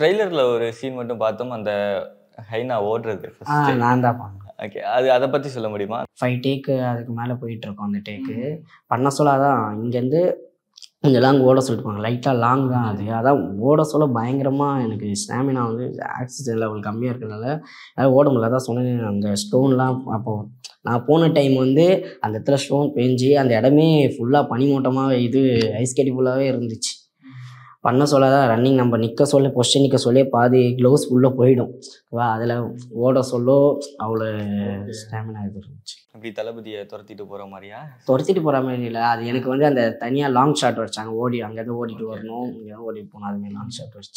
ட்ரெய்லரில் ஒரு சீன் மட்டும் பார்த்தோம் அந்த ஹைனா ஓடுறது நான் தான் ஓகே அது அதை பற்றி சொல்ல முடியுமா ஃபைவ் டேக்கு அதுக்கு மேலே போயிட்டுருக்கோம் அந்த டேக்கு பண்ண சொல்லாதான் இங்கேருந்து கொஞ்சம் லாங் ஓட சொல்லிட்டு லைட்டாக லாங் தான் அது அதான் ஓட சொல்ல பயங்கரமாக எனக்கு ஸ்டாமினா வந்து ஆக்சிஜன் லெவல் கம்மியாக இருக்கிறதுனால அதாவது ஓட முடியல தான் சொன்னேன் அந்த ஸ்டோன்லாம் அப்போ நான் போன டைம் வந்து அந்த இடத்துல ஸ்டோன் பேஞ்சு அந்த இடமே ஃபுல்லாக பனிமூட்டமாக இது ஐஸ் கட்டி ஃபுல்லாகவே இருந்துச்சு பண்ண சொல்ல தான் ரன்னிங் நம்ம நிற்க சொல்ல பொசிஷன் நிற்க சொல்ல பாதி க்ளவுஸ் உள்ளே போயிடும் வா அதில் ஓட சொல்லோ அவ்வளோ ஸ்டாமினா இது இருந்துச்சு அப்படி தளபதியை துரத்திட்டு போகிற மாதிரியா துரத்திட்டு போகிற மாதிரி இல்லை அது எனக்கு வந்து அந்த தனியாக லாங் ஷாட் வச்சாங்க ஓடி அங்கேருந்து ஓடிட்டு வரணும் இங்கேருந்து ஓடிட்டு போகணும் அதுமாதிரி லாங் ஷாட் வச்சு